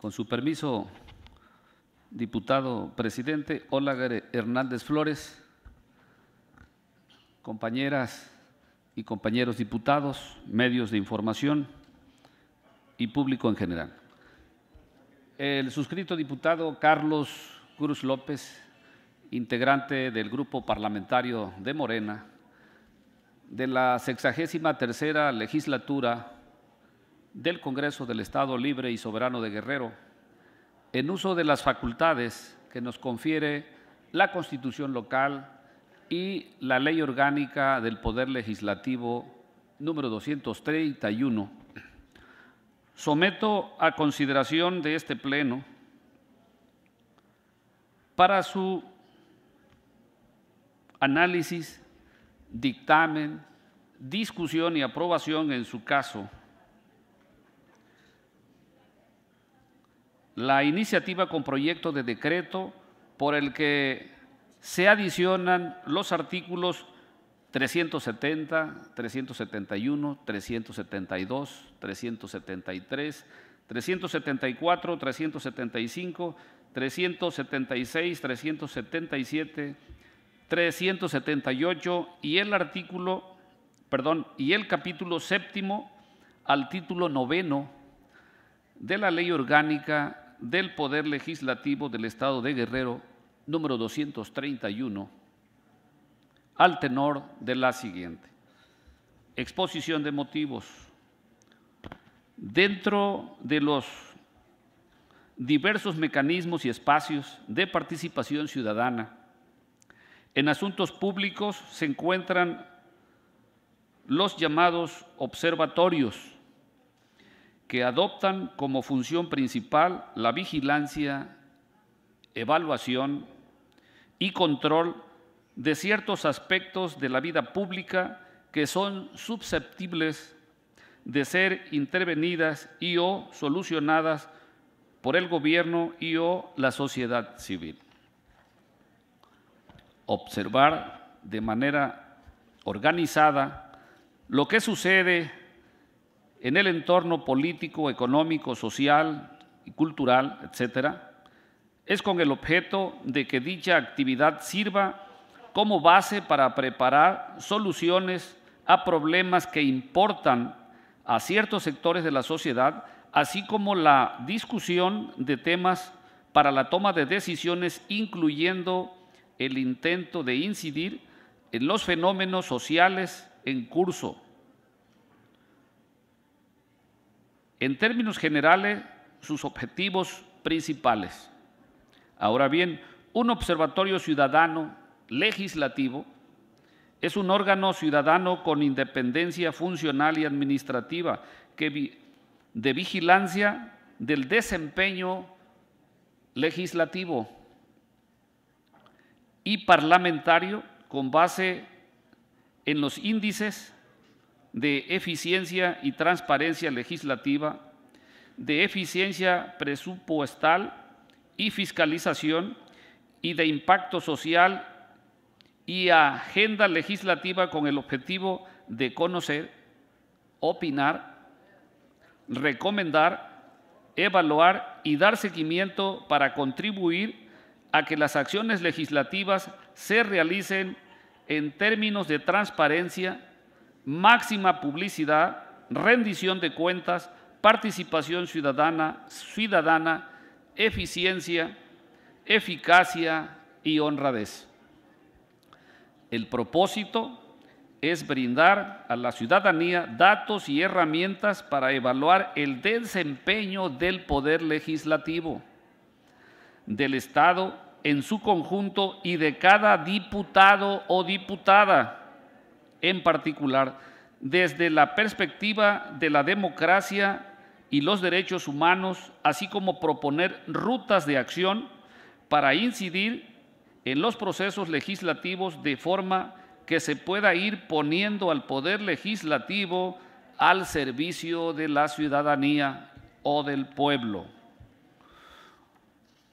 Con su permiso, diputado presidente, Hola Hernández Flores, compañeras y compañeros diputados, medios de información y público en general. El suscrito diputado Carlos Cruz López, integrante del Grupo Parlamentario de Morena, de la sexagésima tercera legislatura del Congreso del Estado Libre y Soberano de Guerrero, en uso de las facultades que nos confiere la Constitución local y la Ley Orgánica del Poder Legislativo número 231, someto a consideración de este Pleno para su análisis, dictamen, discusión y aprobación en su caso la iniciativa con proyecto de decreto por el que se adicionan los artículos 370, 371, 372, 373, 374, 375, 376, 377, 378 y el artículo, perdón, y el capítulo séptimo al título noveno de la Ley Orgánica del Poder Legislativo del Estado de Guerrero, número 231, al tenor de la siguiente. Exposición de motivos. Dentro de los diversos mecanismos y espacios de participación ciudadana, en asuntos públicos se encuentran los llamados observatorios, que adoptan como función principal la vigilancia, evaluación y control de ciertos aspectos de la vida pública que son susceptibles de ser intervenidas y o solucionadas por el gobierno y o la sociedad civil. Observar de manera organizada lo que sucede en el entorno político, económico, social y cultural, etcétera, es con el objeto de que dicha actividad sirva como base para preparar soluciones a problemas que importan a ciertos sectores de la sociedad, así como la discusión de temas para la toma de decisiones, incluyendo el intento de incidir en los fenómenos sociales en curso En términos generales, sus objetivos principales. Ahora bien, un observatorio ciudadano legislativo es un órgano ciudadano con independencia funcional y administrativa de vigilancia del desempeño legislativo y parlamentario con base en los índices de eficiencia y transparencia legislativa, de eficiencia presupuestal y fiscalización y de impacto social y agenda legislativa con el objetivo de conocer, opinar, recomendar, evaluar y dar seguimiento para contribuir a que las acciones legislativas se realicen en términos de transparencia, máxima publicidad, rendición de cuentas, participación ciudadana, ciudadana, eficiencia, eficacia y honradez. El propósito es brindar a la ciudadanía datos y herramientas para evaluar el desempeño del poder legislativo, del Estado en su conjunto y de cada diputado o diputada en particular desde la perspectiva de la democracia y los derechos humanos, así como proponer rutas de acción para incidir en los procesos legislativos de forma que se pueda ir poniendo al poder legislativo al servicio de la ciudadanía o del pueblo.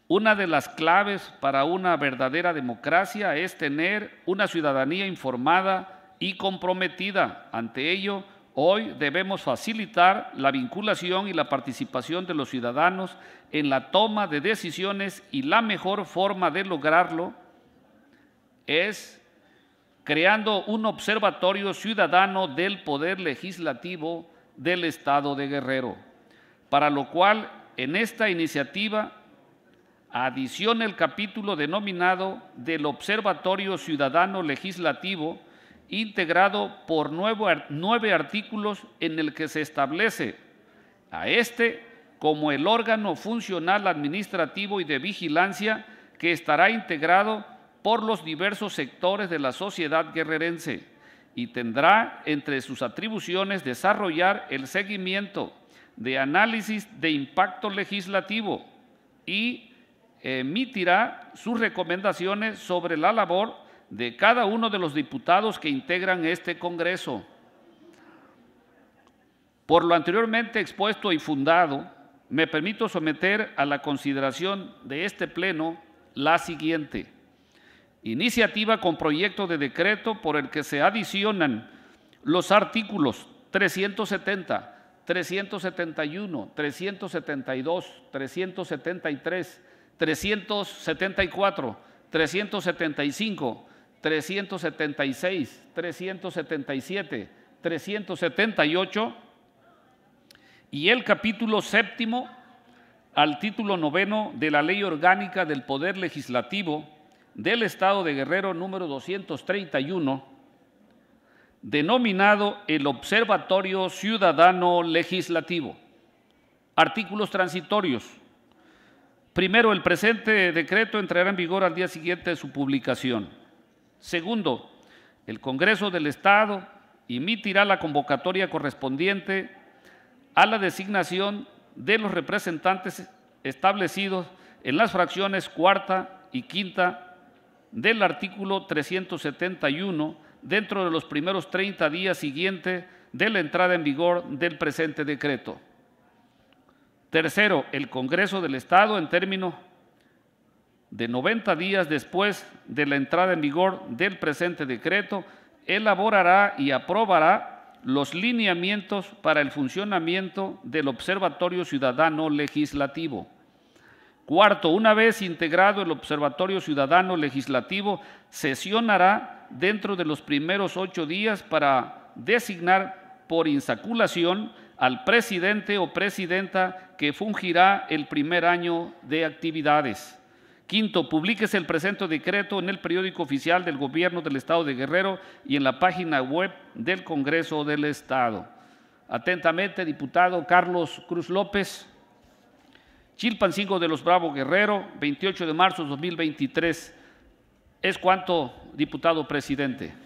Una de las claves para una verdadera democracia es tener una ciudadanía informada, y comprometida. Ante ello, hoy debemos facilitar la vinculación y la participación de los ciudadanos en la toma de decisiones y la mejor forma de lograrlo es creando un observatorio ciudadano del poder legislativo del Estado de Guerrero, para lo cual en esta iniciativa adicione el capítulo denominado del Observatorio Ciudadano Legislativo, integrado por nueve artículos en el que se establece a este como el órgano funcional administrativo y de vigilancia que estará integrado por los diversos sectores de la sociedad guerrerense y tendrá entre sus atribuciones desarrollar el seguimiento de análisis de impacto legislativo y emitirá sus recomendaciones sobre la labor de cada uno de los diputados que integran este Congreso. Por lo anteriormente expuesto y fundado, me permito someter a la consideración de este Pleno la siguiente. Iniciativa con proyecto de decreto por el que se adicionan los artículos 370, 371, 372, 373, 374, 375, 376, 377, 378 y el capítulo séptimo al título noveno de la Ley Orgánica del Poder Legislativo del Estado de Guerrero número 231, denominado el Observatorio Ciudadano Legislativo. Artículos transitorios. Primero, el presente decreto entrará en vigor al día siguiente de su publicación. Segundo, el Congreso del Estado emitirá la convocatoria correspondiente a la designación de los representantes establecidos en las fracciones cuarta y quinta del artículo 371 dentro de los primeros 30 días siguientes de la entrada en vigor del presente decreto. Tercero, el Congreso del Estado, en términos de 90 días después de la entrada en vigor del presente decreto, elaborará y aprobará los lineamientos para el funcionamiento del Observatorio Ciudadano Legislativo. Cuarto, una vez integrado el Observatorio Ciudadano Legislativo, sesionará dentro de los primeros ocho días para designar por insaculación al presidente o presidenta que fungirá el primer año de actividades. Quinto, publíquese el presente decreto en el periódico oficial del Gobierno del Estado de Guerrero y en la página web del Congreso del Estado. Atentamente, diputado Carlos Cruz López, Chilpancingo de los Bravos Guerrero, 28 de marzo de 2023. Es cuanto, diputado presidente.